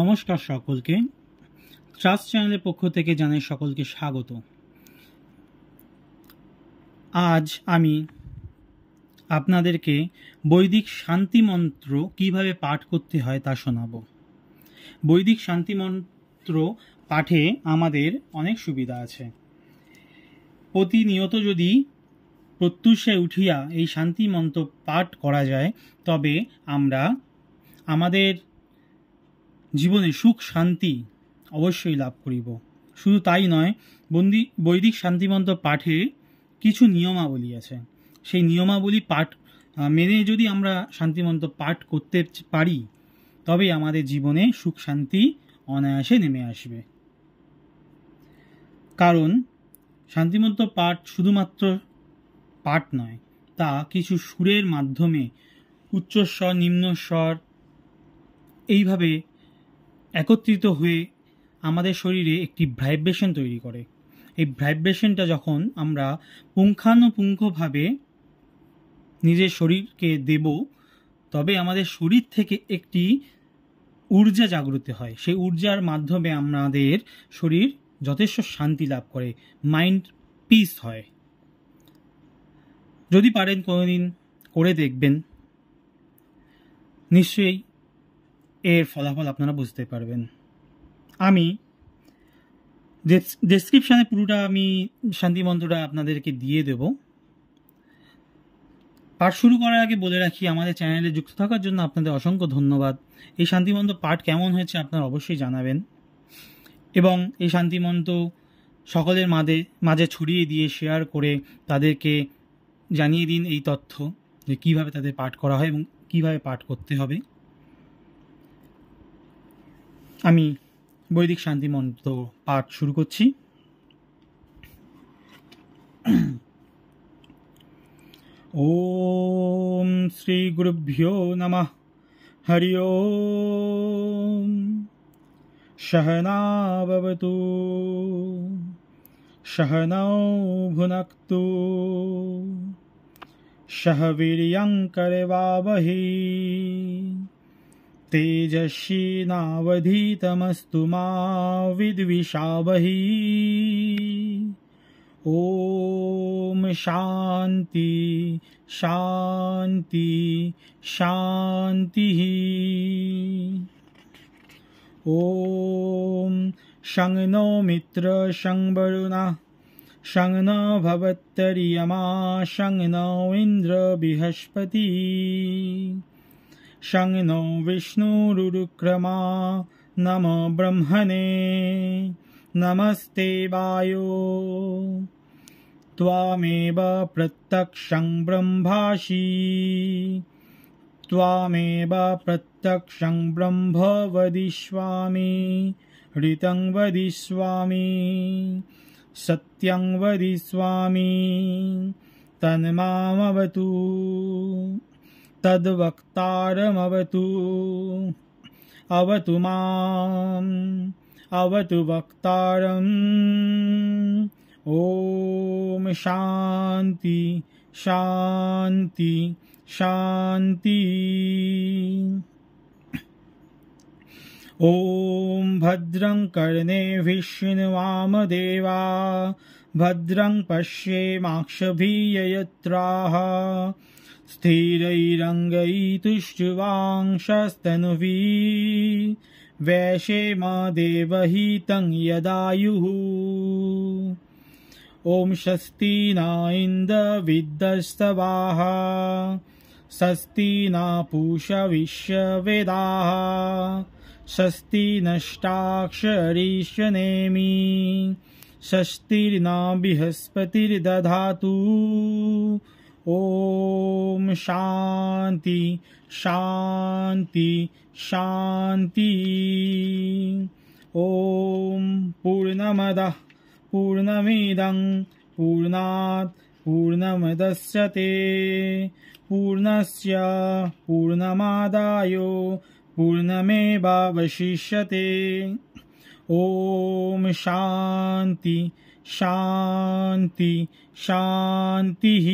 নমস্কার সকলকে ট্রাস্ট চ্যানেলের পক্ষ থেকে জানাই সকলকে স্বাগত আজ আমি আপনাদেরকে বৈদিক শান্তি মন্ত্র কিভাবে পাঠ করতে হয় তা শোনাব বৈদিক শান্তি মন্ত্র পাঠে আমাদের অনেক সুবিধা আছে প্রতিনিয়ত যদি প্রত্যুষে উঠিয়া এই শান্তি মন্ত্র পাঠ করা যায় তবে আমরা আমাদের জীবনে সুখ শান্তি অবশ্যই লাভ করিব শুধু তাই নয় বন্দি বৈদিক শান্তিমন্ত্র পাঠে কিছু নিয়মাবলী আছে সেই নিয়মাবলী পাঠ মেনে যদি আমরা শান্তিমন্ত্র পাঠ করতে পারি তবে আমাদের জীবনে সুখ শান্তি অনায়াসে নেমে আসবে কারণ শান্তিমন্ত্র পাঠ শুধুমাত্র পাঠ নয় তা কিছু সুরের মাধ্যমে উচ্চস্বর নিম্নস্বর এইভাবে একত্রিত হয়ে আমাদের শরীরে একটি ভাইব্রেশন তৈরি করে এই ভাইব্রেশনটা যখন আমরা পুঙ্খানুপুঙ্খভাবে নিজের শরীরকে দেব তবে আমাদের শরীর থেকে একটি ঊর্জা জাগ্রত হয় সেই ঊর্জার মাধ্যমে আমাদের শরীর যথেষ্ট শান্তি লাভ করে মাইন্ড পিস হয় যদি পারেন কোনোদিন করে দেখবেন নিশ্চয়ই এর ফলাফল আপনারা বুঝতে পারবেন আমি ডেসক্রিপশানে পুরোটা আমি শান্তি মন্ত্রটা আপনাদেরকে দিয়ে দেব পাঠ শুরু করার আগে বলে রাখি আমাদের চ্যানেলে যুক্ত থাকার জন্য আপনাদের অসংখ্য ধন্যবাদ এই শান্তিমন্ত পাঠ কেমন হয়েছে আপনারা অবশ্যই জানাবেন এবং এই শান্তিমন্ত সকলের মাঝে মাঝে ছড়িয়ে দিয়ে শেয়ার করে তাদেরকে জানিয়ে দিন এই তথ্য যে কীভাবে তাদের পাঠ করা হয় এবং কীভাবে পাঠ করতে হবে আমি বৈদিক শান্তি মন্ত্র পাঠ শুরু করছি ওম শ্রী গুরুভ্যো নম হরি ওম সহনাবতু সহনৌ ভুনক্তু সহ বীর্যং করে বাবহী तेजस्विनावधीतमस्तु मा विद्विषावही ॐ शान्ति शान्ति शान्तिः ॐ शं नो मित्र शं वरुणः शं न भवत्तर्यमा शं नो इन्द्रबृहस्पतिः शं नो विष्णुरुरुक्रमा नम ब्रह्मणे नमस्ते वायो त्वामेव प्रत्यक्षं ब्रह्माशी त्वामेव प्रत्यक्षं ब्रह्म वदिष्वामि ऋतं वदिष्वामि सत्यं वदिष्वामि तन्मामवतु तद्वक्तारमवतु अवतु माम् अवतु वक्तारम् ॐ शान्ति शान्ति शान्ति ॐ भद्रं कर्णे विष्णुवामदेवा भद्रं पश्येमाक्षभिययत्राः स्थिरैरङ्गैतुष्वांशस्तनुवी वैशेम देवही तं यदायुः ॐ षस्ति न इन्द्रविद्वस्तवाः षस्ति न पूषविश्वेदाः षस्ति बृहस्पतिर्दधातु ओम शांति शांति शांति ओम पूर्णमद पूर्णमिदं पूर्णात् पूर्णमदस्यते पूर्णस्य पूर्णमादायो पूर्णमेवावशिष्यते ॐ शान्ति शान्ति शान्तिः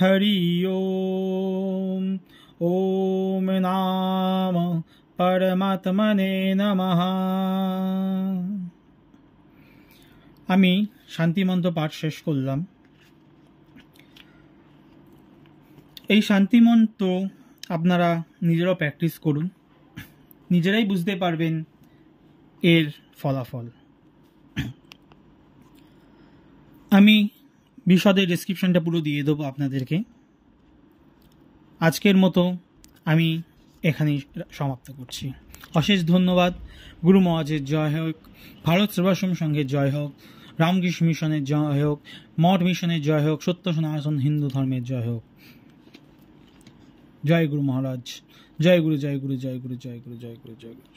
हरि ॐ ॐ नाम পরমাত্মনে নমঃ আমি শান্তিমন্ত পাঠ শেষ করলাম এই শান্তিমন্ত আপনারা নিজেরাও প্র্যাকটিস করুন নিজেরাই বুঝতে পারবেন এর ফলাফল আমি বিশদে ডিসক্রিপশানটা পুরো দিয়ে দেবো আপনাদেরকে আজকের মতো আমি এখানেই সমাপ্ত করছি অশেষ ধন্যবাদ গুরু মহাজের জয় হোক ভারত সেবাশ্রম সংঘের জয় হোক রামকৃষ্ণ মিশনের জয় হোক মঠ মিশনের জয় হোক সত্য সনাতন হিন্দু ধর্মের জয় হোক জয় গুরু মহারাজ জয় গুরু জয় গুরু জয় গুরু জয় গুরু জয় গুরু জয় গুরু